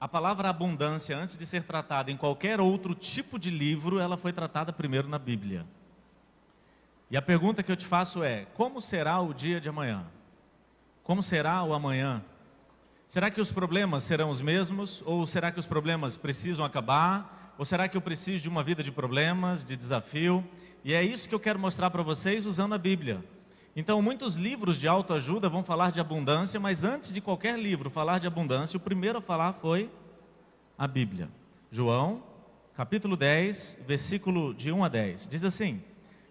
A palavra abundância, antes de ser tratada em qualquer outro tipo de livro, ela foi tratada primeiro na Bíblia. E a pergunta que eu te faço é: como será o dia de amanhã? Como será o amanhã? Será que os problemas serão os mesmos? Ou será que os problemas precisam acabar? Ou será que eu preciso de uma vida de problemas, de desafio? E é isso que eu quero mostrar para vocês usando a Bíblia. Então, muitos livros de autoajuda vão falar de abundância, mas antes de qualquer livro falar de abundância, o primeiro a falar foi a Bíblia. João, capítulo 10, versículo de 1 a 10. Diz assim: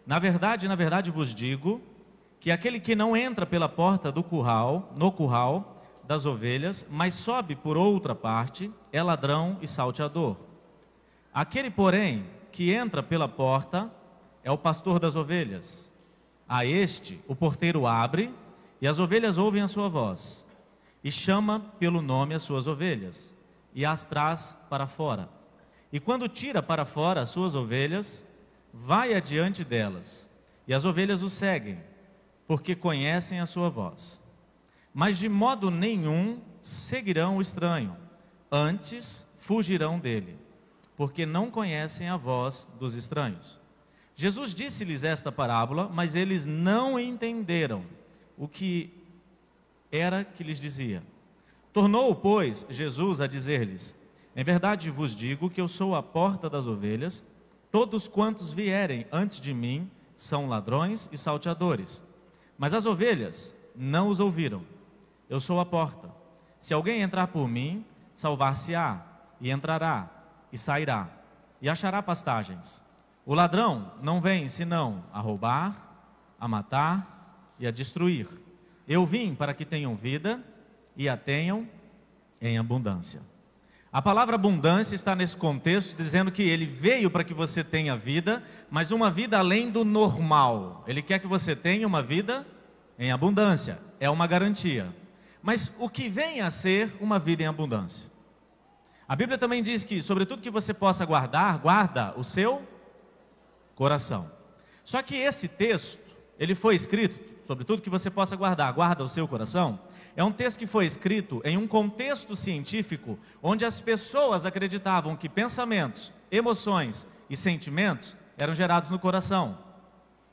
Na verdade, na verdade vos digo que aquele que não entra pela porta do curral, no curral, das ovelhas, mas sobe por outra parte, é ladrão e salteador. Aquele, porém, que entra pela porta é o pastor das ovelhas. A este, o porteiro abre e as ovelhas ouvem a sua voz e chama pelo nome as suas ovelhas e as traz para fora. E quando tira para fora as suas ovelhas, vai adiante delas e as ovelhas o seguem, porque conhecem a sua voz. Mas de modo nenhum seguirão o estranho, antes fugirão dele, porque não conhecem a voz dos estranhos. Jesus disse-lhes esta parábola, mas eles não entenderam o que era que lhes dizia. Tornou, pois, Jesus a dizer-lhes: Em verdade vos digo que eu sou a porta das ovelhas, todos quantos vierem antes de mim são ladrões e salteadores. Mas as ovelhas não os ouviram. Eu sou a porta. Se alguém entrar por mim, salvar-se-á, e entrará, e sairá, e achará pastagens. O ladrão não vem senão a roubar, a matar e a destruir. Eu vim para que tenham vida e a tenham em abundância. A palavra abundância está nesse contexto dizendo que ele veio para que você tenha vida, mas uma vida além do normal. Ele quer que você tenha uma vida em abundância, é uma garantia. Mas o que vem a ser uma vida em abundância? A Bíblia também diz que, sobretudo que você possa guardar, guarda o seu coração. Só que esse texto, ele foi escrito, sobretudo que você possa guardar, guarda o seu coração, é um texto que foi escrito em um contexto científico onde as pessoas acreditavam que pensamentos, emoções e sentimentos eram gerados no coração.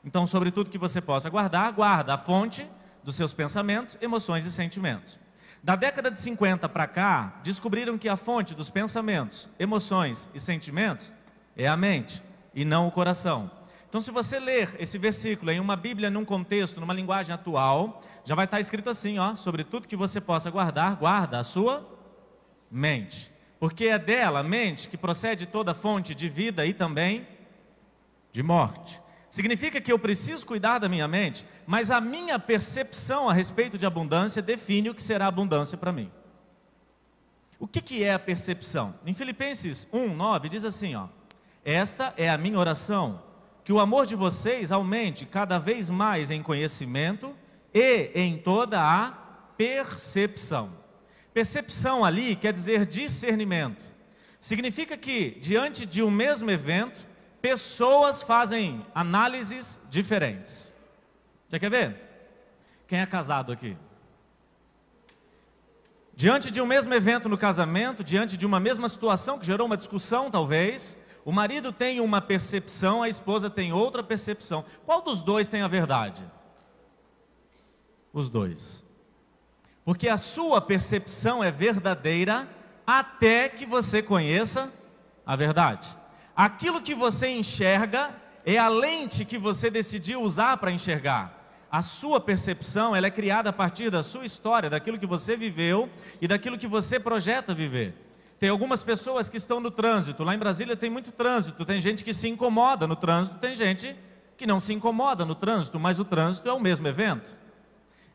Então, sobretudo que você possa guardar, guarda a fonte dos seus pensamentos, emoções e sentimentos. Da década de 50 para cá, descobriram que a fonte dos pensamentos, emoções e sentimentos é a mente e não o coração. Então, se você ler esse versículo em uma Bíblia, num contexto, numa linguagem atual, já vai estar escrito assim: ó, sobre tudo que você possa guardar, guarda a sua mente. Porque é dela, mente, que procede toda fonte de vida e também de morte. Significa que eu preciso cuidar da minha mente, mas a minha percepção a respeito de abundância define o que será abundância para mim. O que, que é a percepção? Em Filipenses 1, 9 diz assim: ó, esta é a minha oração: que o amor de vocês aumente cada vez mais em conhecimento e em toda a percepção. Percepção ali quer dizer discernimento. Significa que, diante de um mesmo evento, pessoas fazem análises diferentes. Você quer ver? Quem é casado aqui? Diante de um mesmo evento no casamento, diante de uma mesma situação que gerou uma discussão, talvez, o marido tem uma percepção, a esposa tem outra percepção. Qual dos dois tem a verdade? Os dois. Porque a sua percepção é verdadeira até que você conheça a verdade. Aquilo que você enxerga é a lente que você decidiu usar para enxergar. A sua percepção ela é criada a partir da sua história, daquilo que você viveu e daquilo que você projeta viver. Tem algumas pessoas que estão no trânsito. Lá em Brasília tem muito trânsito. Tem gente que se incomoda no trânsito, tem gente que não se incomoda no trânsito, mas o trânsito é o mesmo evento.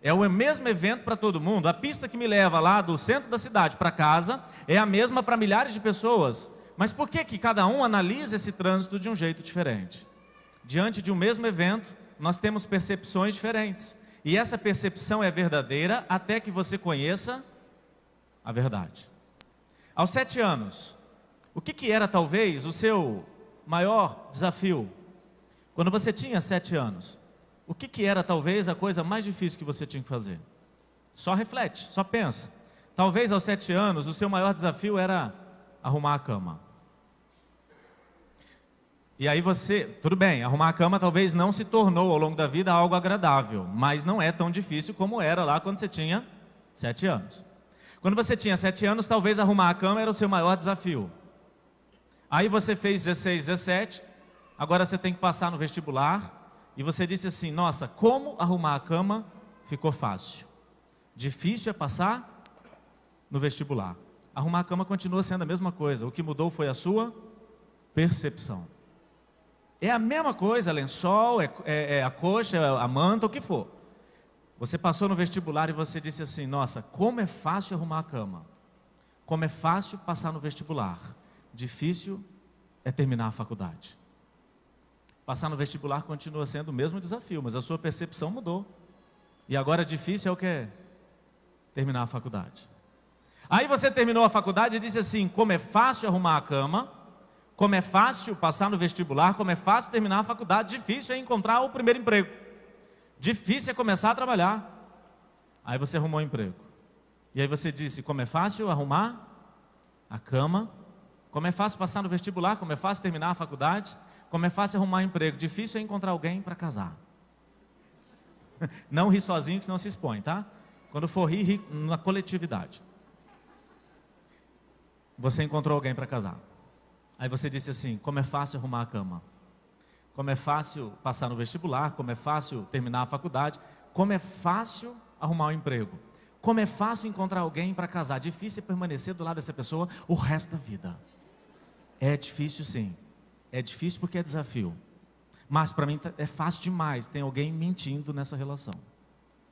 É o mesmo evento para todo mundo. A pista que me leva lá do centro da cidade para casa é a mesma para milhares de pessoas. Mas por que, que cada um analisa esse trânsito de um jeito diferente? Diante de um mesmo evento, nós temos percepções diferentes. E essa percepção é verdadeira até que você conheça a verdade. Aos sete anos, o que, que era talvez o seu maior desafio? Quando você tinha sete anos, o que, que era talvez a coisa mais difícil que você tinha que fazer? Só reflete, só pensa. Talvez aos sete anos o seu maior desafio era arrumar a cama. E aí você, tudo bem, arrumar a cama talvez não se tornou ao longo da vida algo agradável, mas não é tão difícil como era lá quando você tinha sete anos. Quando você tinha sete anos, talvez arrumar a cama era o seu maior desafio. Aí você fez 16, 17, agora você tem que passar no vestibular, e você disse assim: nossa, como arrumar a cama ficou fácil. Difícil é passar no vestibular. Arrumar a cama continua sendo a mesma coisa, o que mudou foi a sua percepção. É a mesma coisa, lençol, é, é, é a coxa, é a manta, o que for. Você passou no vestibular e você disse assim: Nossa, como é fácil arrumar a cama. Como é fácil passar no vestibular. Difícil é terminar a faculdade. Passar no vestibular continua sendo o mesmo desafio, mas a sua percepção mudou. E agora difícil é o que? Terminar a faculdade. Aí você terminou a faculdade e disse assim: como é fácil arrumar a cama, como é fácil passar no vestibular, como é fácil terminar a faculdade, difícil é encontrar o primeiro emprego. Difícil é começar a trabalhar. Aí você arrumou um emprego. E aí você disse: como é fácil arrumar a cama, como é fácil passar no vestibular, como é fácil terminar a faculdade, como é fácil arrumar um emprego. Difícil é encontrar alguém para casar. Não ri sozinho, que senão se expõe, tá? Quando for rir, ri na coletividade. Você encontrou alguém para casar. Aí você disse assim: como é fácil arrumar a cama como é fácil passar no vestibular, como é fácil terminar a faculdade, como é fácil arrumar um emprego, como é fácil encontrar alguém para casar. Difícil é permanecer do lado dessa pessoa o resto da vida. É difícil sim. É difícil porque é desafio. Mas para mim tá, é fácil demais. Tem alguém mentindo nessa relação.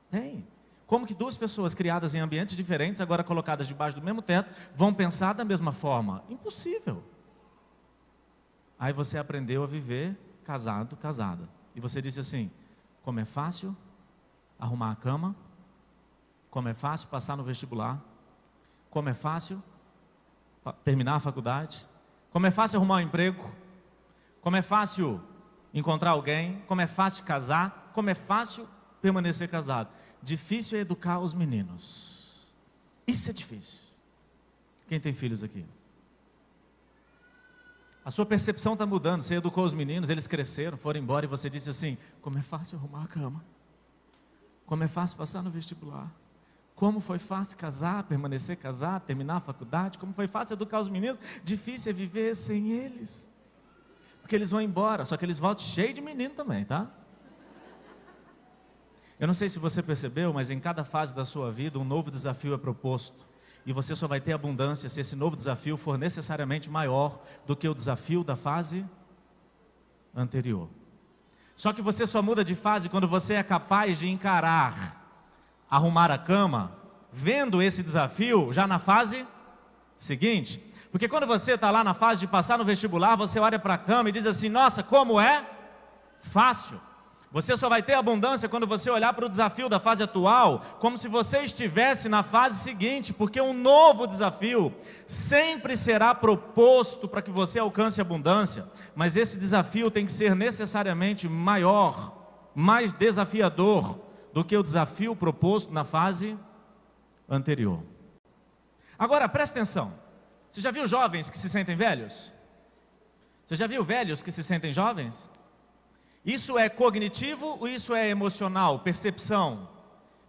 Tem. Como que duas pessoas criadas em ambientes diferentes, agora colocadas debaixo do mesmo teto, vão pensar da mesma forma? Impossível. Aí você aprendeu a viver casado, casada. E você disse assim: como é fácil arrumar a cama, como é fácil passar no vestibular, como é fácil terminar a faculdade, como é fácil arrumar um emprego, como é fácil encontrar alguém, como é fácil casar, como é fácil permanecer casado. Difícil é educar os meninos. Isso é difícil. Quem tem filhos aqui? A sua percepção está mudando. Você educou os meninos, eles cresceram, foram embora e você disse assim: como é fácil arrumar a cama, como é fácil passar no vestibular, como foi fácil casar, permanecer casado, terminar a faculdade, como foi fácil educar os meninos. Difícil é viver sem eles, porque eles vão embora, só que eles voltam cheios de menino também, tá? Eu não sei se você percebeu, mas em cada fase da sua vida um novo desafio é proposto. E você só vai ter abundância se esse novo desafio for necessariamente maior do que o desafio da fase anterior. Só que você só muda de fase quando você é capaz de encarar, arrumar a cama, vendo esse desafio já na fase seguinte. Porque quando você está lá na fase de passar no vestibular, você olha para a cama e diz assim: Nossa, como é fácil. Você só vai ter abundância quando você olhar para o desafio da fase atual, como se você estivesse na fase seguinte, porque um novo desafio sempre será proposto para que você alcance abundância, mas esse desafio tem que ser necessariamente maior, mais desafiador do que o desafio proposto na fase anterior. Agora, presta atenção. Você já viu jovens que se sentem velhos? Você já viu velhos que se sentem jovens? Isso é cognitivo ou isso é emocional? Percepção.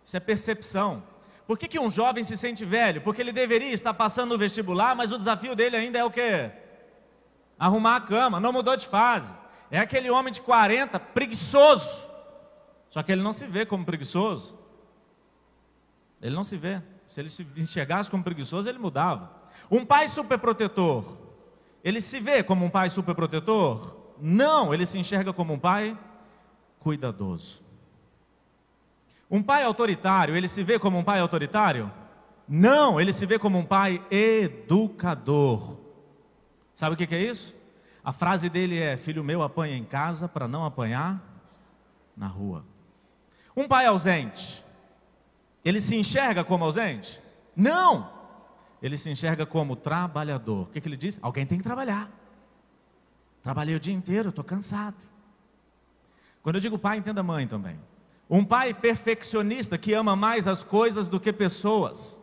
Isso é percepção. Por que, que um jovem se sente velho? Porque ele deveria estar passando no vestibular, mas o desafio dele ainda é o quê? Arrumar a cama, não mudou de fase. É aquele homem de 40, preguiçoso. Só que ele não se vê como preguiçoso. Ele não se vê. Se ele se enxergasse como preguiçoso, ele mudava. Um pai superprotetor, ele se vê como um pai superprotetor? Não, ele se enxerga como um pai cuidadoso. Um pai autoritário, ele se vê como um pai autoritário? Não, ele se vê como um pai educador. Sabe o que é isso? A frase dele é: Filho meu, apanha em casa para não apanhar na rua. Um pai ausente, ele se enxerga como ausente? Não! Ele se enxerga como trabalhador. O que, que ele diz? Alguém tem que trabalhar. Trabalhei o dia inteiro, estou cansado. Quando eu digo pai, entenda mãe também. Um pai perfeccionista que ama mais as coisas do que pessoas.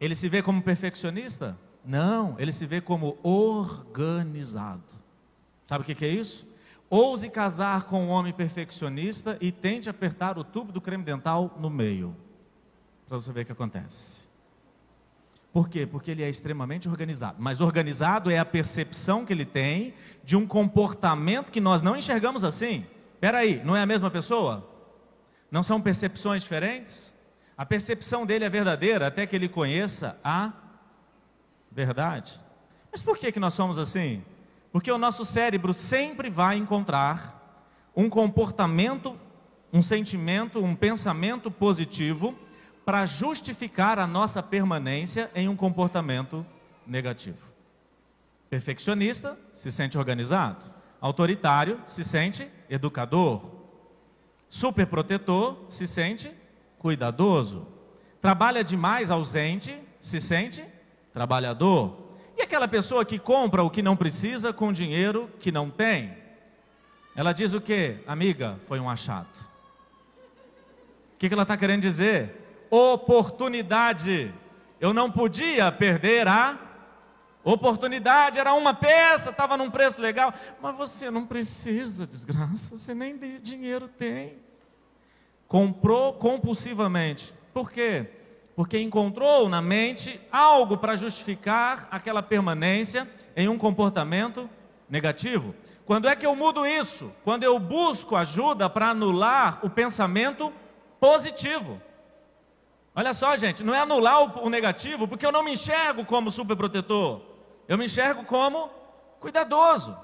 Ele se vê como perfeccionista? Não, ele se vê como organizado. Sabe o que, que é isso? Ouse casar com um homem perfeccionista e tente apertar o tubo do creme dental no meio, para você ver o que acontece. Por quê? Porque ele é extremamente organizado. Mas organizado é a percepção que ele tem de um comportamento que nós não enxergamos assim. Espera aí, não é a mesma pessoa? Não são percepções diferentes? A percepção dele é verdadeira até que ele conheça a verdade. Mas por que, que nós somos assim? Porque o nosso cérebro sempre vai encontrar um comportamento, um sentimento, um pensamento positivo para justificar a nossa permanência em um comportamento negativo. Perfeccionista se sente organizado, autoritário se sente educador, superprotetor se sente cuidadoso, trabalha demais ausente se sente trabalhador. E aquela pessoa que compra o que não precisa com dinheiro que não tem? Ela diz o que? Amiga, foi um achado. O que ela está querendo dizer? oportunidade. Eu não podia perder a oportunidade, era uma peça, estava num preço legal. Mas você não precisa, desgraça, você nem dinheiro tem. Comprou compulsivamente. Por quê? Porque encontrou na mente algo para justificar aquela permanência em um comportamento negativo. Quando é que eu mudo isso? Quando eu busco ajuda para anular o pensamento positivo. Olha só, gente, não é anular o, negativo, porque eu não me enxergo como superprotetor. Eu me enxergo como cuidadoso.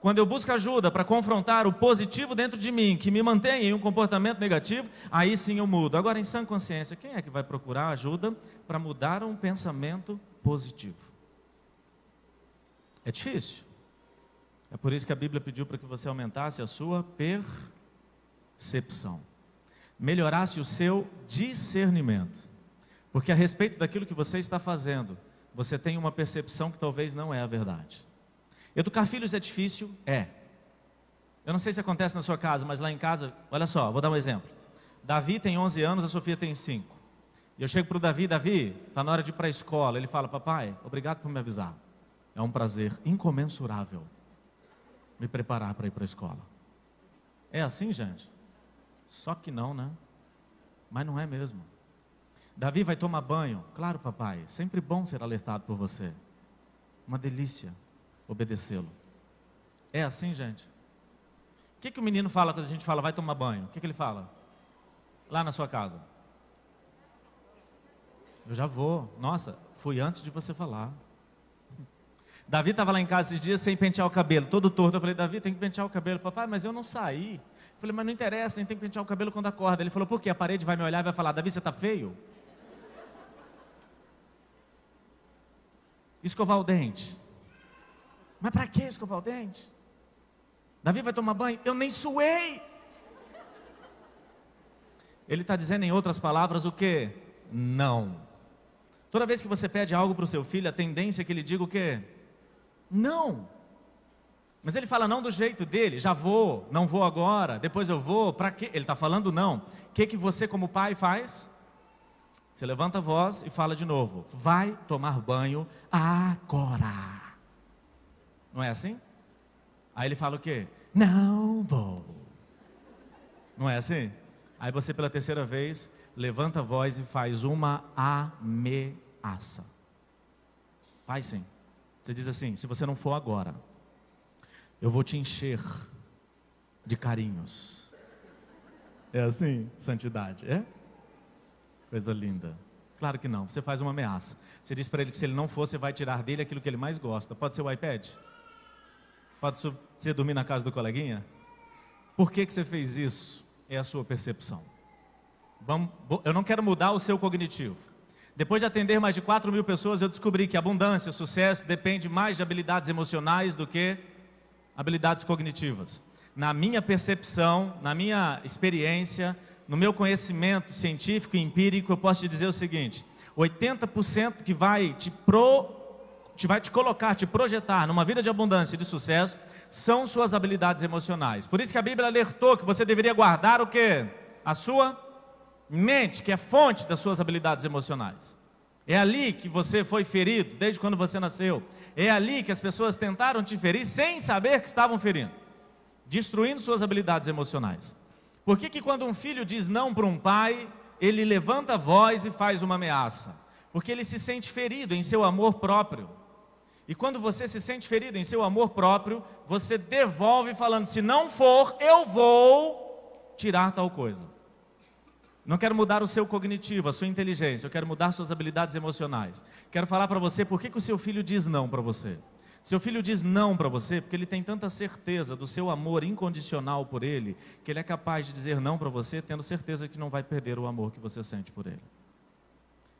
Quando eu busco ajuda para confrontar o positivo dentro de mim, que me mantém em um comportamento negativo, aí sim eu mudo. Agora, em sã consciência, quem é que vai procurar ajuda para mudar um pensamento positivo? É difícil. É por isso que a Bíblia pediu para que você aumentasse a sua percepção melhorasse o seu discernimento. Porque a respeito daquilo que você está fazendo, você tem uma percepção que talvez não é a verdade. Educar filhos é difícil? É. Eu não sei se acontece na sua casa, mas lá em casa, olha só, vou dar um exemplo. Davi tem 11 anos, a Sofia tem 5. E eu chego para o Davi, Davi, está na hora de ir para a escola. Ele fala, papai, obrigado por me avisar. É um prazer incomensurável me preparar para ir para a escola. É assim, gente? Só que não, né? Mas não é mesmo. Davi vai tomar banho? Claro, papai. Sempre bom ser alertado por você. Uma delícia obedecê-lo. É assim, gente? O que, que o menino fala quando a gente fala vai tomar banho? O que, que ele fala? Lá na sua casa. Eu já vou. Nossa, fui antes de você falar. Davi estava lá em casa esses dias sem pentear o cabelo, todo torto. Eu falei, Davi, tem que pentear o cabelo. Papai, mas eu não saí. Eu falei, mas não interessa, Nem tem que pentear o cabelo quando acorda. Ele falou, por quê? A parede vai me olhar e vai falar, Davi, você está feio? Escovar o dente. Mas para que escovar o dente? Davi vai tomar banho? Eu nem suei. Ele está dizendo, em outras palavras, o que? Não. Toda vez que você pede algo para o seu filho, a tendência é que ele diga o quê? Não. Mas ele fala não do jeito dele, já vou, não vou agora, depois eu vou, para quê? Ele está falando não. O que, que você, como pai, faz? Você levanta a voz e fala de novo: vai tomar banho agora. Não é assim? Aí ele fala o quê? Não vou. Não é assim? Aí você, pela terceira vez, levanta a voz e faz uma ameaça. Faz sim. Você diz assim: se você não for agora eu vou te encher de carinhos. É assim, santidade, é? Coisa linda. Claro que não, você faz uma ameaça. Você diz para ele que se ele não for, você vai tirar dele aquilo que ele mais gosta. Pode ser o iPad? Pode ser você dormir na casa do coleguinha? Por que, que você fez isso? É a sua percepção. Vamos, eu não quero mudar o seu cognitivo. Depois de atender mais de 4 mil pessoas, eu descobri que abundância, sucesso depende mais de habilidades emocionais do que habilidades cognitivas. Na minha percepção, na minha experiência, no meu conhecimento científico e empírico, eu posso te dizer o seguinte: 80% que vai te, pro, te vai te colocar, te projetar numa vida de abundância e de sucesso, são suas habilidades emocionais. Por isso que a Bíblia alertou que você deveria guardar o que? A sua mente, que é fonte das suas habilidades emocionais. É ali que você foi ferido desde quando você nasceu. É ali que as pessoas tentaram te ferir sem saber que estavam ferindo, destruindo suas habilidades emocionais. Por que, que quando um filho diz não para um pai, ele levanta a voz e faz uma ameaça? Porque ele se sente ferido em seu amor próprio. E quando você se sente ferido em seu amor próprio, você devolve falando: se não for, eu vou tirar tal coisa. Não quero mudar o seu cognitivo, a sua inteligência, eu quero mudar suas habilidades emocionais. Quero falar para você por que, que o seu filho diz não para você. Seu filho diz não para você porque ele tem tanta certeza do seu amor incondicional por ele, que ele é capaz de dizer não para você, tendo certeza que não vai perder o amor que você sente por ele.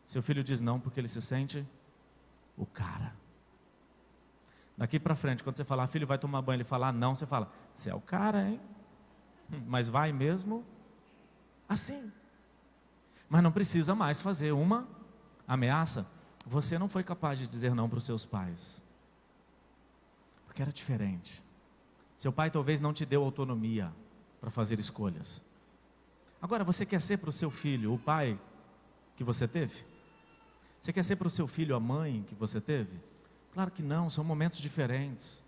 Seu filho diz não porque ele se sente o cara. Daqui para frente, quando você falar, filho, vai tomar banho, ele falar não, você fala, você é o cara, hein? Mas vai mesmo assim mas não precisa mais fazer uma ameaça. Você não foi capaz de dizer não para os seus pais, porque era diferente. Seu pai talvez não te deu autonomia para fazer escolhas. Agora, você quer ser para o seu filho o pai que você teve? Você quer ser para o seu filho a mãe que você teve? Claro que não, são momentos diferentes,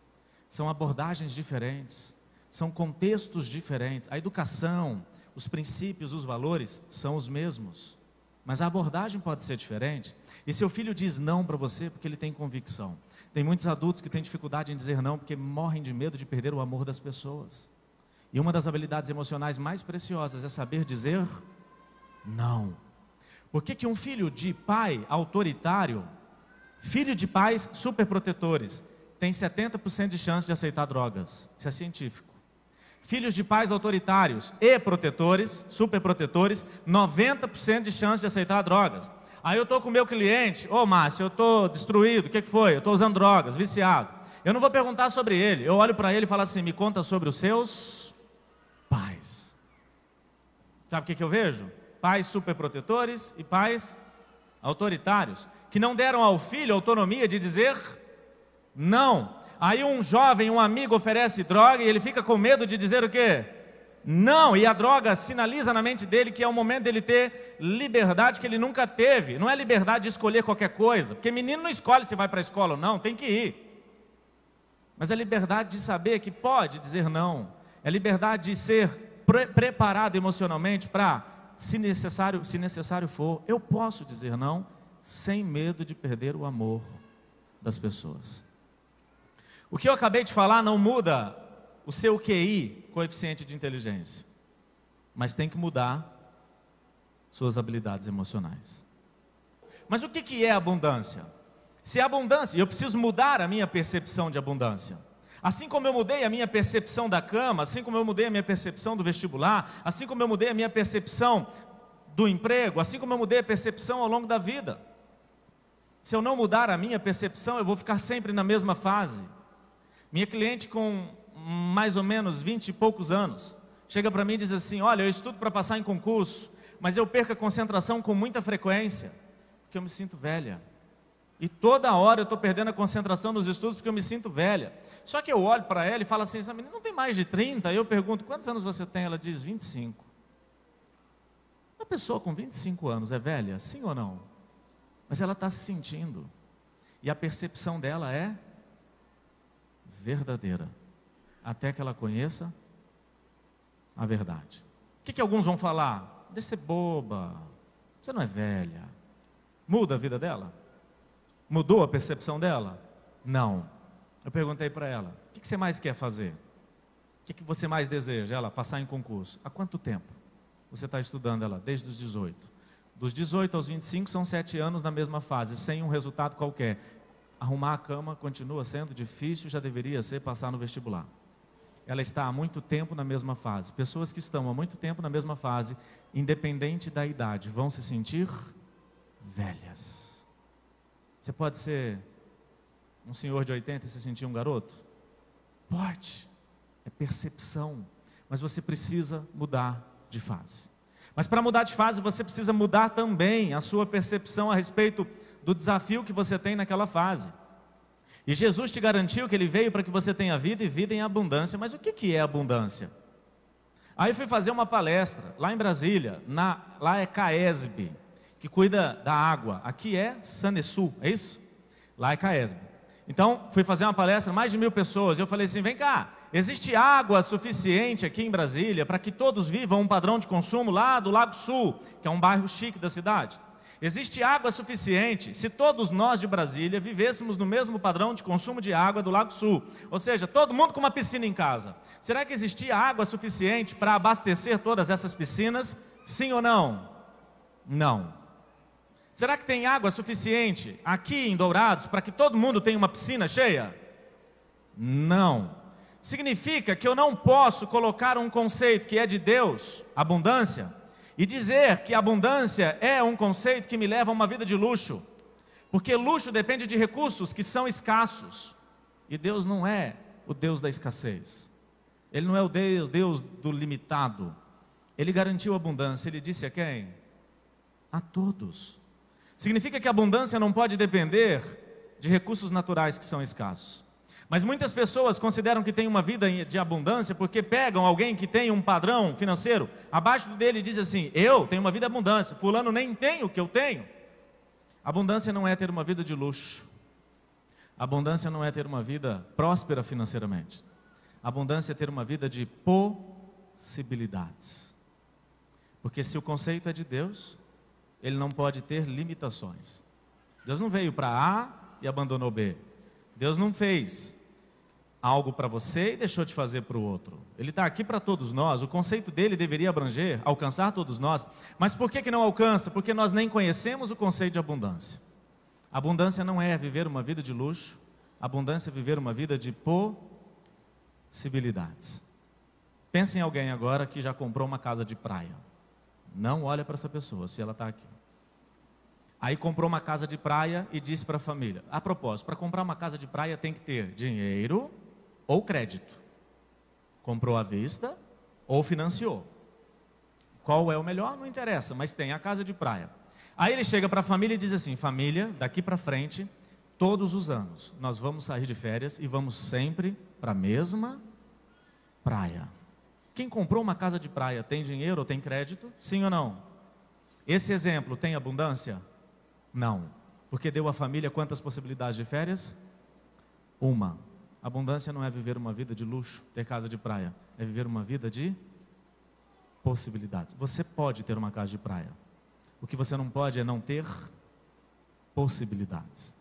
são abordagens diferentes, são contextos diferentes. A educação, os princípios, os valores são os mesmos, mas a abordagem pode ser diferente. E seu filho diz não para você porque ele tem convicção. Tem muitos adultos que têm dificuldade em dizer não porque morrem de medo de perder o amor das pessoas. E uma das habilidades emocionais mais preciosas é saber dizer não. Por que, que um filho de pai autoritário, filho de pais superprotetores, tem 70% de chance de aceitar drogas? Isso é científico filhos de pais autoritários e protetores, superprotetores, 90% de chance de aceitar drogas. Aí eu estou com o meu cliente, ô oh, Márcio, eu estou destruído, o que, que foi? Eu estou usando drogas, viciado. Eu não vou perguntar sobre ele, eu olho para ele e falo assim, me conta sobre os seus pais. Sabe o que, que eu vejo? Pais superprotetores e pais autoritários, que não deram ao filho autonomia de dizer não. Aí um jovem, um amigo oferece droga e ele fica com medo de dizer o quê? Não, e a droga sinaliza na mente dele que é o momento dele ter liberdade que ele nunca teve. Não é liberdade de escolher qualquer coisa, porque menino não escolhe se vai para a escola ou não, tem que ir. Mas é liberdade de saber que pode dizer não. É liberdade de ser pre preparado emocionalmente para, se necessário, se necessário for, eu posso dizer não sem medo de perder o amor das pessoas. O que eu acabei de falar não muda o seu QI, coeficiente de inteligência, mas tem que mudar suas habilidades emocionais. Mas o que, que é abundância? Se é abundância, eu preciso mudar a minha percepção de abundância. Assim como eu mudei a minha percepção da cama, assim como eu mudei a minha percepção do vestibular, assim como eu mudei a minha percepção do emprego, assim como eu mudei a percepção ao longo da vida. Se eu não mudar a minha percepção, eu vou ficar sempre na mesma fase. Minha cliente com mais ou menos 20 e poucos anos, chega para mim e diz assim: Olha, eu estudo para passar em concurso, mas eu perco a concentração com muita frequência, porque eu me sinto velha. E toda hora eu estou perdendo a concentração nos estudos porque eu me sinto velha. Só que eu olho para ela e falo assim: essa menina não tem mais de 30? Eu pergunto: quantos anos você tem? Ela diz: 25. Uma pessoa com 25 anos é velha? Sim ou não? Mas ela está se sentindo. E a percepção dela é verdadeira, até que ela conheça a verdade. O que, que alguns vão falar? Deixa ser boba, você não é velha. Muda a vida dela? Mudou a percepção dela? Não. Eu perguntei para ela: o que, que, você mais quer fazer? O que, que você mais deseja? Ela, passar em concurso. Há quanto tempo você está estudando ela? Desde os 18. Dos 18 aos 25 são sete anos na mesma fase, sem um resultado qualquer. Arrumar a cama continua sendo difícil, já deveria ser passar no vestibular. Ela está há muito tempo na mesma fase. Pessoas que estão há muito tempo na mesma fase, independente da idade, vão se sentir velhas. Você pode ser um senhor de 80 e se sentir um garoto? Pode. É percepção. Mas você precisa mudar de fase. Mas para mudar de fase, você precisa mudar também a sua percepção a respeito do desafio que você tem naquela fase. E Jesus te garantiu que ele veio para que você tenha vida e vida em abundância. Mas o que, que é abundância? Aí fui fazer uma palestra lá em Brasília, na, lá é CAESB, que cuida da água. Aqui é Sanesul, é isso? Lá é CAESB. Então, fui fazer uma palestra, mais de mil pessoas. Eu falei assim: vem cá, existe água suficiente aqui em Brasília para que todos vivam um padrão de consumo lá do Lago Sul, que é um bairro chique da cidade? Existe água suficiente se todos nós de Brasília vivêssemos no mesmo padrão de consumo de água do Lago Sul, ou seja, todo mundo com uma piscina em casa. Será que existia água suficiente para abastecer todas essas piscinas? Sim ou não? Não. Será que tem água suficiente aqui em Dourados para que todo mundo tenha uma piscina cheia? Não. Significa que eu não posso colocar um conceito que é de Deus, abundância, e dizer que abundância é um conceito que me leva a uma vida de luxo, porque luxo depende de recursos que são escassos, e Deus não é o Deus da escassez, Ele não é o Deus, do limitado, Ele garantiu abundância, Ele disse a quem? A todos. Significa que a abundância não pode depender de recursos naturais que são escassos. Mas muitas pessoas consideram que tem uma vida de abundância porque pegam alguém que tem um padrão financeiro abaixo dele e diz assim: "Eu tenho uma vida de abundância, fulano nem tem o que eu tenho". Abundância não é ter uma vida de luxo. Abundância não é ter uma vida próspera financeiramente. Abundância é ter uma vida de possibilidades. Porque se o conceito é de Deus, ele não pode ter limitações. Deus não veio para A e abandonou B. Deus não fez algo para você e deixou de fazer para o outro. Ele está aqui para todos nós. O conceito dele deveria abranger, alcançar todos nós. Mas por que, que não alcança? Porque nós nem conhecemos o conceito de abundância. Abundância não é viver uma vida de luxo. Abundância é viver uma vida de possibilidades. Pense em alguém agora que já comprou uma casa de praia. Não olha para essa pessoa se ela está aqui. Aí comprou uma casa de praia e disse para a família: a propósito, para comprar uma casa de praia tem que ter dinheiro, ou crédito. Comprou à vista ou financiou. Qual é o melhor? Não interessa, mas tem a casa de praia. Aí ele chega para a família e diz assim: família, daqui para frente, todos os anos, nós vamos sair de férias e vamos sempre para a mesma praia. Quem comprou uma casa de praia tem dinheiro ou tem crédito? Sim ou não? Esse exemplo tem abundância? Não. Porque deu à família quantas possibilidades de férias? Uma. Abundância não é viver uma vida de luxo, ter casa de praia, é viver uma vida de possibilidades. Você pode ter uma casa de praia. O que você não pode é não ter possibilidades.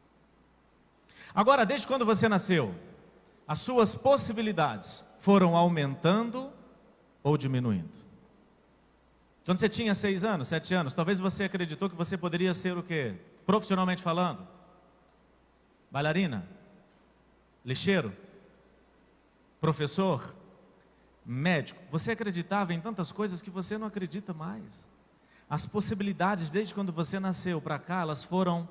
Agora, desde quando você nasceu, as suas possibilidades foram aumentando ou diminuindo? Quando você tinha seis anos, sete anos, talvez você acreditou que você poderia ser o quê? Profissionalmente falando? Bailarina? lixeiro, professor, médico. Você acreditava em tantas coisas que você não acredita mais. As possibilidades, desde quando você nasceu para cá, elas foram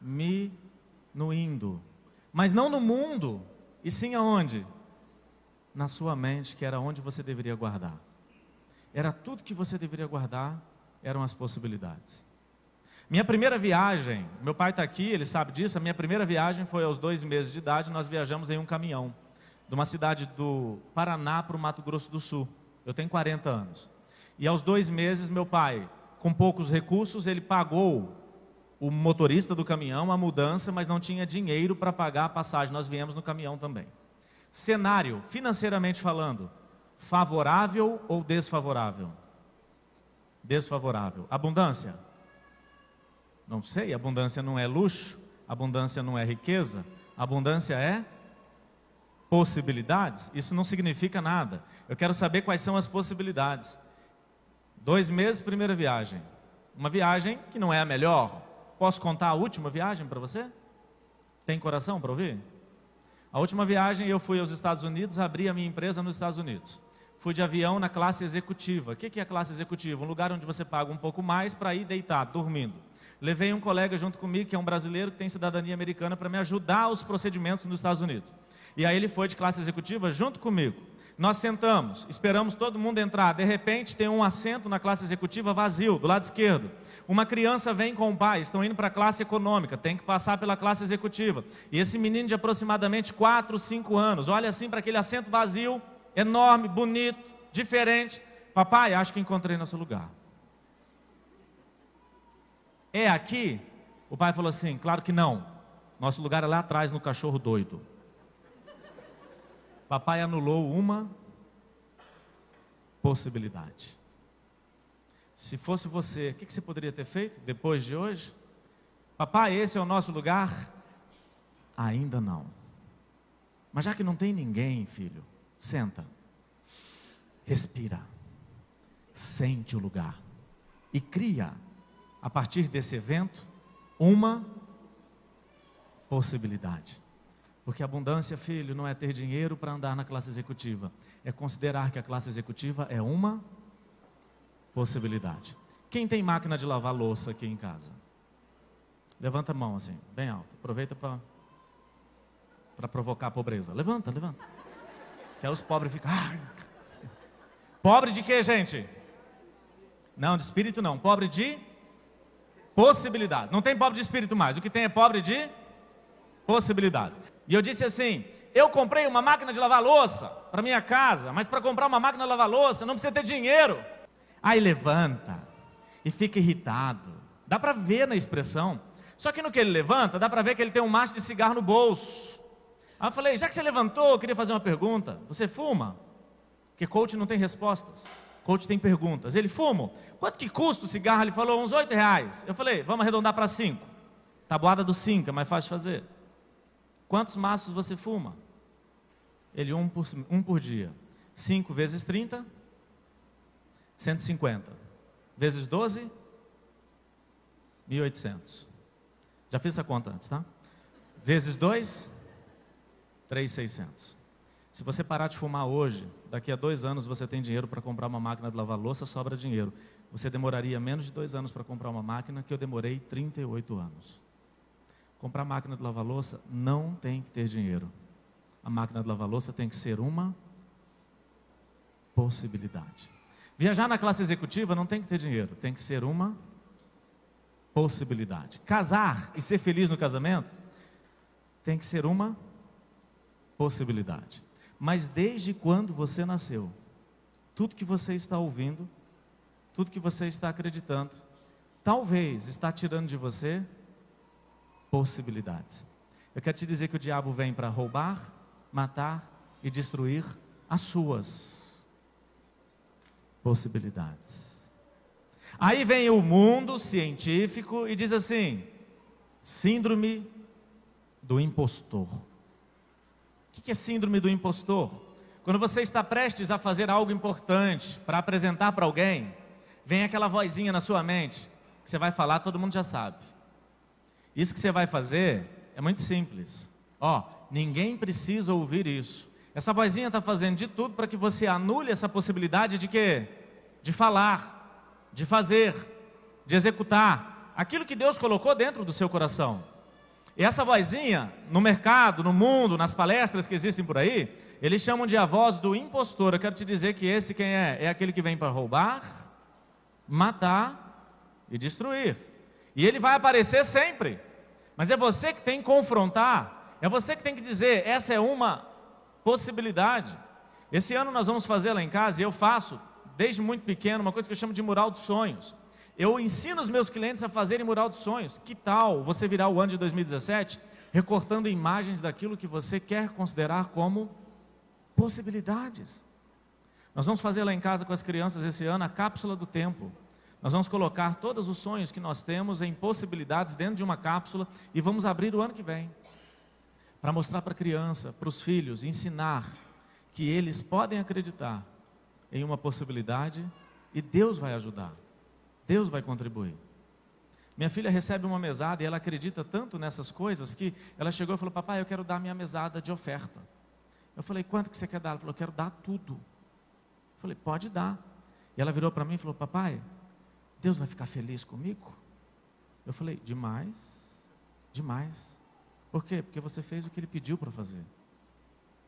diminuindo. Mas não no mundo, e sim aonde? Na sua mente, que era onde você deveria guardar. Era tudo que você deveria guardar, eram as possibilidades. Minha primeira viagem, meu pai está aqui, ele sabe disso. A minha primeira viagem foi aos dois meses de idade. Nós viajamos em um caminhão, de uma cidade do Paraná para o Mato Grosso do Sul. Eu tenho 40 anos. E aos dois meses, meu pai, com poucos recursos, ele pagou o motorista do caminhão, a mudança, mas não tinha dinheiro para pagar a passagem. Nós viemos no caminhão também. Cenário, financeiramente falando, favorável ou desfavorável? Desfavorável. Abundância? Não sei, abundância não é luxo, abundância não é riqueza, abundância é possibilidades. Isso não significa nada. Eu quero saber quais são as possibilidades. Dois meses, primeira viagem. Uma viagem que não é a melhor. Posso contar a última viagem para você? Tem coração para ouvir? A última viagem eu fui aos Estados Unidos, abri a minha empresa nos Estados Unidos. Fui de avião na classe executiva. O que é a classe executiva? Um lugar onde você paga um pouco mais para ir deitar, dormindo. Levei um colega junto comigo, que é um brasileiro que tem cidadania americana, para me ajudar aos procedimentos nos Estados Unidos. E aí ele foi de classe executiva junto comigo. Nós sentamos, esperamos todo mundo entrar. De repente, tem um assento na classe executiva vazio, do lado esquerdo. Uma criança vem com o pai, estão indo para a classe econômica, tem que passar pela classe executiva. E esse menino de aproximadamente 4, 5 anos, olha assim para aquele assento vazio, enorme, bonito, diferente. Papai, acho que encontrei nosso lugar é aqui? O pai falou assim: claro que não. Nosso lugar é lá atrás no cachorro doido. Papai anulou uma possibilidade. Se fosse você, o que você poderia ter feito depois de hoje? Papai, esse é o nosso lugar? Ainda não. Mas já que não tem ninguém, filho, senta, respira, sente o lugar e cria a partir desse evento, uma possibilidade. Porque abundância, filho, não é ter dinheiro para andar na classe executiva, é considerar que a classe executiva é uma possibilidade. Quem tem máquina de lavar louça aqui em casa? Levanta a mão assim, bem alto. Aproveita para provocar a pobreza. Levanta, levanta. Que aí os pobres ficam. Pobre de quê, gente? Não, de espírito não. Pobre de possibilidade. Não tem pobre de espírito mais, o que tem é pobre de possibilidades. E eu disse assim: eu comprei uma máquina de lavar louça para minha casa, mas para comprar uma máquina de lavar louça não precisa ter dinheiro. Aí levanta e fica irritado. Dá para ver na expressão. Só que no que ele levanta, dá para ver que ele tem um maço de cigarro no bolso. Aí eu falei: já que você levantou, eu queria fazer uma pergunta. Você fuma? Porque coach não tem respostas coach tem perguntas. Ele, fumo, quanto que custa o cigarro? Ele falou, uns 8 reais. Eu falei, vamos arredondar para 5. Tabuada do 5, é mais fácil de fazer. Quantos maços você fuma? Ele, um por, um por dia. 5 vezes 30, 150. Vezes 12, 1.800. Já fiz essa conta antes, tá? Vezes 2, 3.600. Se você parar de fumar hoje, daqui a dois anos você tem dinheiro para comprar uma máquina de lavar louça, sobra dinheiro. Você demoraria menos de dois anos para comprar uma máquina que eu demorei 38 anos. Comprar máquina de lavar louça não tem que ter dinheiro. A máquina de lavar louça tem que ser uma possibilidade. Viajar na classe executiva não tem que ter dinheiro, tem que ser uma possibilidade. Casar e ser feliz no casamento tem que ser uma possibilidade. Mas desde quando você nasceu, tudo que você está ouvindo, tudo que você está acreditando, talvez está tirando de você possibilidades. Eu quero te dizer que o diabo vem para roubar, matar e destruir as suas possibilidades. Aí vem o mundo científico e diz assim: síndrome do impostor. O que é síndrome do impostor? Quando você está prestes a fazer algo importante para apresentar para alguém, vem aquela vozinha na sua mente que você vai falar, todo mundo já sabe. Isso que você vai fazer é muito simples. Ó, ninguém precisa ouvir isso. Essa vozinha está fazendo de tudo para que você anule essa possibilidade de quê? De falar, de fazer, de executar aquilo que Deus colocou dentro do seu coração. E essa vozinha, no mercado, no mundo, nas palestras que existem por aí, eles chamam de a voz do impostor. Eu quero te dizer que esse quem é? É aquele que vem para roubar, matar e destruir. E ele vai aparecer sempre. Mas é você que tem que confrontar, é você que tem que dizer: essa é uma possibilidade. Esse ano nós vamos fazer lá em casa, e eu faço, desde muito pequeno, uma coisa que eu chamo de mural dos sonhos. Eu ensino os meus clientes a fazerem mural de sonhos. Que tal você virar o ano de 2017 recortando imagens daquilo que você quer considerar como possibilidades? Nós vamos fazer lá em casa com as crianças esse ano a cápsula do tempo. Nós vamos colocar todos os sonhos que nós temos em possibilidades dentro de uma cápsula e vamos abrir o ano que vem para mostrar para a criança, para os filhos, ensinar que eles podem acreditar em uma possibilidade e Deus vai ajudar. Deus vai contribuir. Minha filha recebe uma mesada e ela acredita tanto nessas coisas que ela chegou e falou: Papai, eu quero dar minha mesada de oferta. Eu falei: Quanto que você quer dar? Ela falou: Eu quero dar tudo. Eu falei: Pode dar. E ela virou para mim e falou: Papai, Deus vai ficar feliz comigo? Eu falei: Demais, demais. Por quê? Porque você fez o que ele pediu para fazer.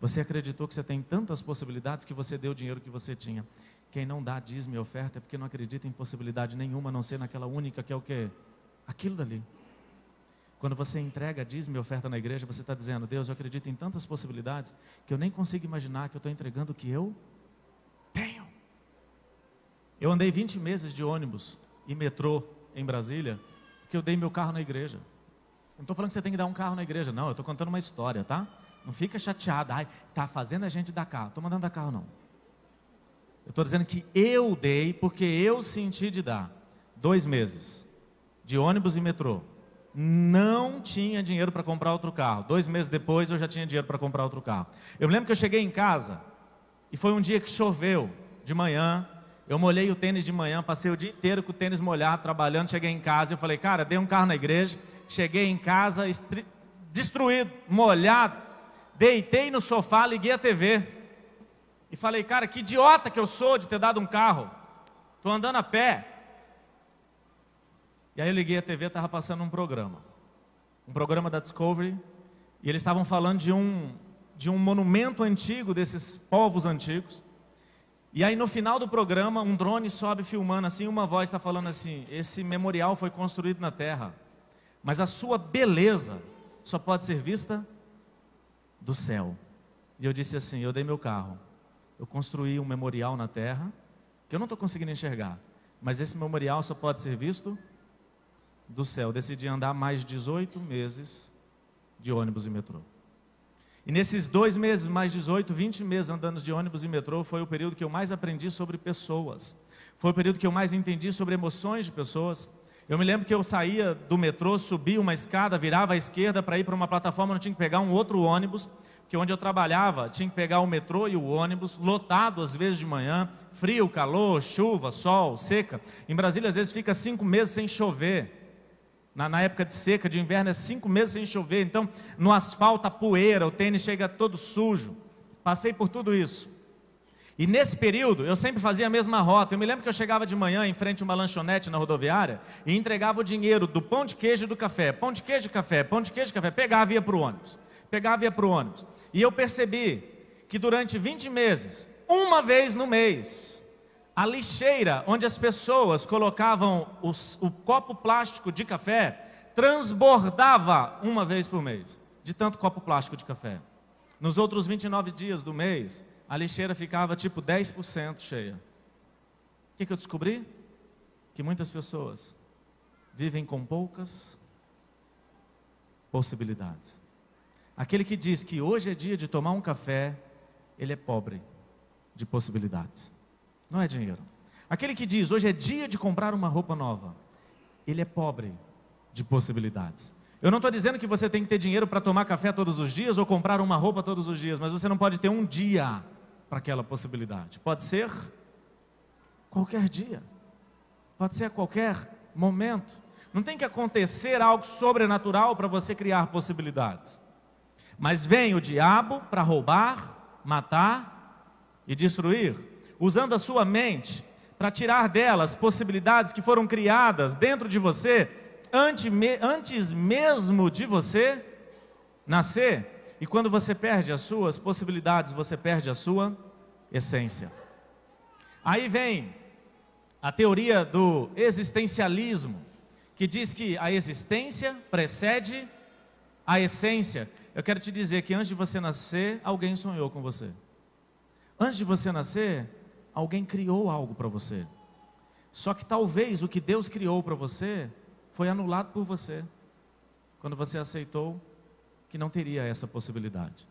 Você acreditou que você tem tantas possibilidades que você deu o dinheiro que você tinha. Quem não dá dízimo e oferta é porque não acredita em possibilidade nenhuma, a não ser naquela única que é o quê? Aquilo dali. Quando você entrega dízimo e oferta na igreja, você está dizendo, Deus, eu acredito em tantas possibilidades que eu nem consigo imaginar que eu estou entregando o que eu tenho. Eu andei 20 meses de ônibus e metrô em Brasília, porque eu dei meu carro na igreja. Não estou falando que você tem que dar um carro na igreja, não. Eu estou contando uma história, tá? Não fica chateado. Ai, tá fazendo a gente dar carro. Estou mandando dar carro, não. Eu estou dizendo que eu dei porque eu senti de dar. Dois meses de ônibus e metrô. Não tinha dinheiro para comprar outro carro. Dois meses depois eu já tinha dinheiro para comprar outro carro. Eu lembro que eu cheguei em casa e foi um dia que choveu de manhã. Eu molhei o tênis de manhã, passei o dia inteiro com o tênis molhado, trabalhando. Cheguei em casa e falei, cara, dei um carro na igreja. Cheguei em casa, estri... destruído, molhado. Deitei no sofá, liguei a TV e falei, cara, que idiota que eu sou de ter dado um carro. Estou andando a pé. E aí eu liguei a TV, estava passando um programa. Um programa da Discovery. E eles estavam falando de um, de um monumento antigo desses povos antigos. E aí no final do programa, um drone sobe filmando assim, uma voz está falando assim: esse memorial foi construído na terra, mas a sua beleza só pode ser vista do céu. E eu disse assim: eu dei meu carro eu construí um memorial na terra, que eu não estou conseguindo enxergar, mas esse memorial só pode ser visto do céu. decidi andar mais 18 meses de ônibus e metrô. E nesses dois meses, mais 18, 20 meses andando de ônibus e metrô, foi o período que eu mais aprendi sobre pessoas. Foi o período que eu mais entendi sobre emoções de pessoas. Eu me lembro que eu saía do metrô, subia uma escada, virava à esquerda para ir para uma plataforma, não tinha que pegar um outro ônibus que onde eu trabalhava tinha que pegar o metrô e o ônibus, lotado às vezes de manhã, frio, calor, chuva, sol, seca. Em Brasília, às vezes, fica cinco meses sem chover. Na, na época de seca, de inverno, é cinco meses sem chover. Então, no asfalto, a poeira, o tênis chega todo sujo. Passei por tudo isso. E nesse período, eu sempre fazia a mesma rota. Eu me lembro que eu chegava de manhã em frente a uma lanchonete na rodoviária e entregava o dinheiro do pão de queijo e do café. Pão de queijo e café, pão de queijo e café. Pegava e ia para o ônibus pegava e ia para o ônibus. E eu percebi que durante 20 meses, uma vez no mês, a lixeira onde as pessoas colocavam os, o copo plástico de café transbordava uma vez por mês, de tanto copo plástico de café. Nos outros 29 dias do mês, a lixeira ficava tipo 10% cheia. O que, que eu descobri? Que muitas pessoas vivem com poucas possibilidades. Aquele que diz que hoje é dia de tomar um café, ele é pobre de possibilidades. Não é dinheiro. Aquele que diz hoje é dia de comprar uma roupa nova, ele é pobre de possibilidades. Eu não estou dizendo que você tem que ter dinheiro para tomar café todos os dias ou comprar uma roupa todos os dias, mas você não pode ter um dia para aquela possibilidade. Pode ser qualquer dia, pode ser a qualquer momento. Não tem que acontecer algo sobrenatural para você criar possibilidades. Mas vem o diabo para roubar, matar e destruir, usando a sua mente para tirar delas possibilidades que foram criadas dentro de você antes mesmo de você nascer. E quando você perde as suas possibilidades, você perde a sua essência. Aí vem a teoria do existencialismo, que diz que a existência precede a essência. Eu quero te dizer que antes de você nascer, alguém sonhou com você. Antes de você nascer, alguém criou algo para você. Só que talvez o que Deus criou para você foi anulado por você, quando você aceitou que não teria essa possibilidade.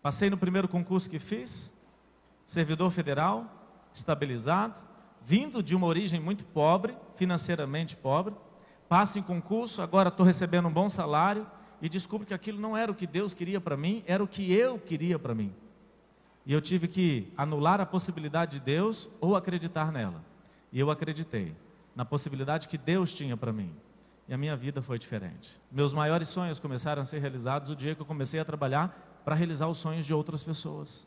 Passei no primeiro concurso que fiz, servidor federal, estabilizado, vindo de uma origem muito pobre, financeiramente pobre. Passo em concurso, agora estou recebendo um bom salário, e descubro que aquilo não era o que Deus queria para mim, era o que eu queria para mim. E eu tive que anular a possibilidade de Deus ou acreditar nela. E eu acreditei na possibilidade que Deus tinha para mim. E a minha vida foi diferente. Meus maiores sonhos começaram a ser realizados o dia que eu comecei a trabalhar para realizar os sonhos de outras pessoas.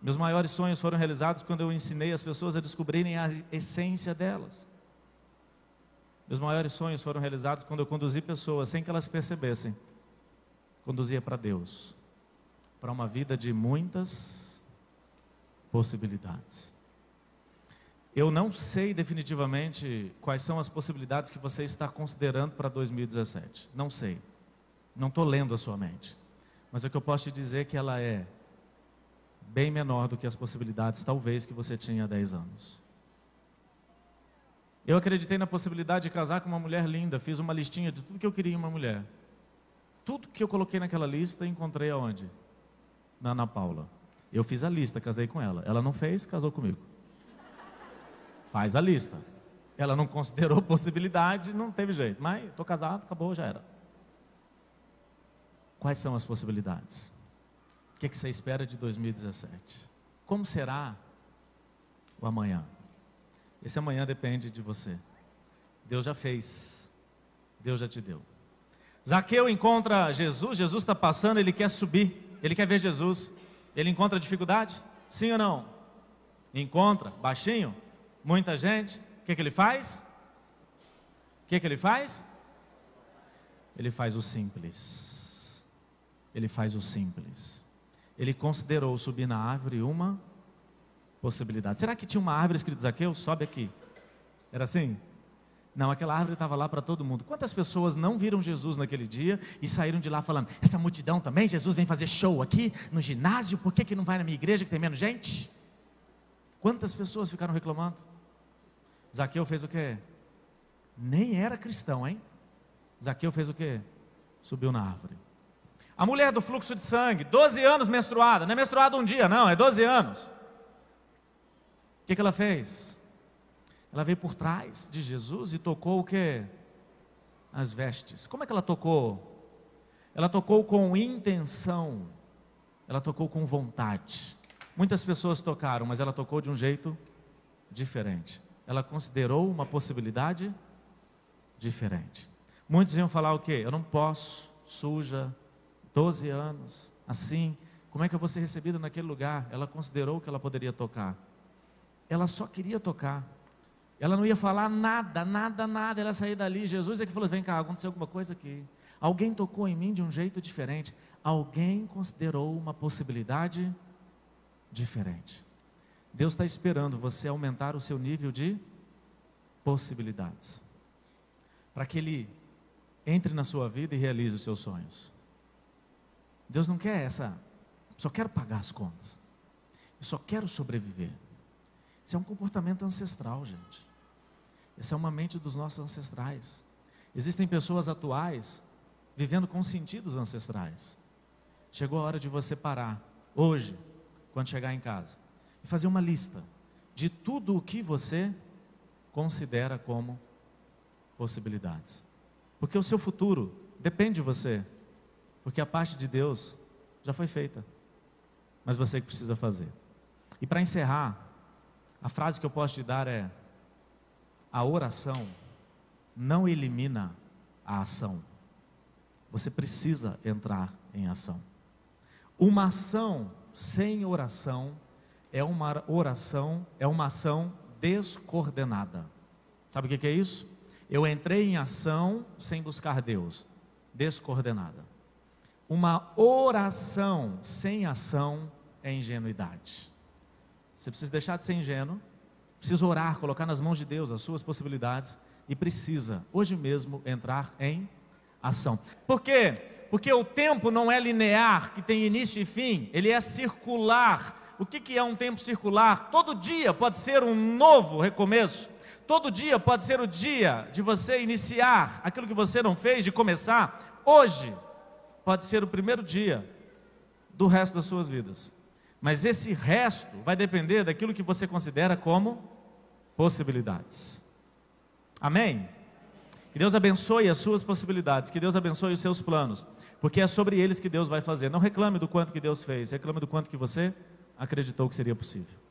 Meus maiores sonhos foram realizados quando eu ensinei as pessoas a descobrirem a essência delas. Meus maiores sonhos foram realizados quando eu conduzi pessoas sem que elas percebessem. Conduzia para Deus, para uma vida de muitas possibilidades. Eu não sei definitivamente quais são as possibilidades que você está considerando para 2017. Não sei. Não estou lendo a sua mente. Mas o que eu posso te dizer é que ela é bem menor do que as possibilidades, talvez, que você tinha há 10 anos. Eu acreditei na possibilidade de casar com uma mulher linda, fiz uma listinha de tudo que eu queria em uma mulher. Tudo que eu coloquei naquela lista, encontrei aonde? Na Ana Paula. Eu fiz a lista, casei com ela. Ela não fez, casou comigo. Faz a lista. Ela não considerou possibilidade, não teve jeito. Mas estou casado, acabou, já era. Quais são as possibilidades? O que, é que você espera de 2017? Como será o amanhã? Esse amanhã depende de você. Deus já fez, Deus já te deu. Zaqueu encontra Jesus, Jesus está passando, ele quer subir, ele quer ver Jesus. Ele encontra dificuldade? Sim ou não? Encontra, baixinho, muita gente. O que, que ele faz? O que, que ele faz? Ele faz o simples. Ele faz o simples. Ele considerou subir na árvore uma possibilidade. Será que tinha uma árvore escrito Zaqueu? Sobe aqui. Era assim? Não, aquela árvore estava lá para todo mundo. Quantas pessoas não viram Jesus naquele dia e saíram de lá falando: essa multidão também, Jesus vem fazer show aqui no ginásio, por que, que não vai na minha igreja que tem menos gente? Quantas pessoas ficaram reclamando? Zaqueu fez o quê? Nem era cristão, hein? Zaqueu fez o quê? Subiu na árvore. A mulher do fluxo de sangue, 12 anos menstruada, não é menstruada um dia, não, é 12 anos. O que, que ela fez? Ela veio por trás de Jesus e tocou o que? As vestes. Como é que ela tocou? Ela tocou com intenção, ela tocou com vontade. Muitas pessoas tocaram, mas ela tocou de um jeito diferente. Ela considerou uma possibilidade diferente. Muitos iam falar o que? Eu não posso, suja, 12 anos, assim, como é que eu vou ser recebida naquele lugar? Ela considerou que ela poderia tocar. Ela só queria tocar. Ela não ia falar nada, nada, nada. Ela saiu dali. Jesus é que falou: vem cá, aconteceu alguma coisa aqui. Alguém tocou em mim de um jeito diferente. Alguém considerou uma possibilidade diferente. Deus está esperando você aumentar o seu nível de possibilidades. Para que Ele entre na sua vida e realize os seus sonhos. Deus não quer essa. Só quero pagar as contas. Eu só quero sobreviver. Isso é um comportamento ancestral, gente. Essa é uma mente dos nossos ancestrais. Existem pessoas atuais vivendo com sentidos ancestrais. Chegou a hora de você parar, hoje, quando chegar em casa, e fazer uma lista de tudo o que você considera como possibilidades. Porque o seu futuro depende de você. Porque a parte de Deus já foi feita. Mas você que precisa fazer. E para encerrar, a frase que eu posso te dar é: a oração não elimina a ação. Você precisa entrar em ação. Uma ação sem oração é uma oração, é uma ação descoordenada. Sabe o que é isso? Eu entrei em ação sem buscar Deus, descoordenada. Uma oração sem ação é ingenuidade. Você precisa deixar de ser ingênuo, precisa orar, colocar nas mãos de Deus as suas possibilidades e precisa, hoje mesmo, entrar em ação. Por quê? Porque o tempo não é linear, que tem início e fim, ele é circular. O que, que é um tempo circular? Todo dia pode ser um novo recomeço. Todo dia pode ser o dia de você iniciar aquilo que você não fez, de começar. Hoje pode ser o primeiro dia do resto das suas vidas. Mas esse resto vai depender daquilo que você considera como possibilidades. Amém? Que Deus abençoe as suas possibilidades, que Deus abençoe os seus planos, porque é sobre eles que Deus vai fazer. Não reclame do quanto que Deus fez, reclame do quanto que você acreditou que seria possível.